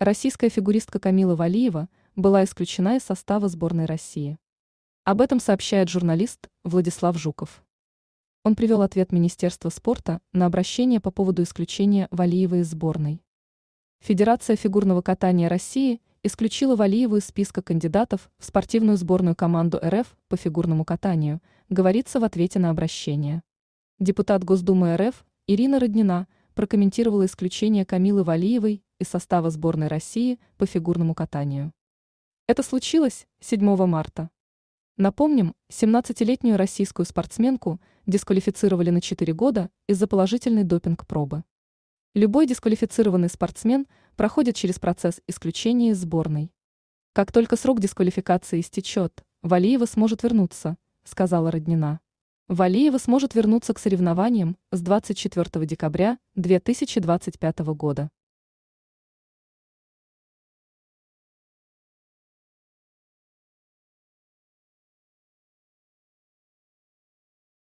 Российская фигуристка Камила Валиева была исключена из состава сборной России. Об этом сообщает журналист Владислав Жуков. Он привел ответ Министерства спорта на обращение по поводу исключения Валиевой из сборной. Федерация фигурного катания России исключила Валиеву из списка кандидатов в спортивную сборную команду РФ по фигурному катанию, говорится в ответе на обращение. Депутат Госдумы РФ Ирина Роднина прокомментировала исключение Камилы Валиевой из состава сборной России по фигурному катанию. Это случилось 7 марта. Напомним, 17-летнюю российскую спортсменку дисквалифицировали на 4 года из-за положительной допинг-пробы. Любой дисквалифицированный спортсмен проходит через процесс исключения из сборной. Как только срок дисквалификации истечет, Валиева сможет вернуться, сказала Роднина. Валиева сможет вернуться к соревнованиям с 24 декабря 2025 года.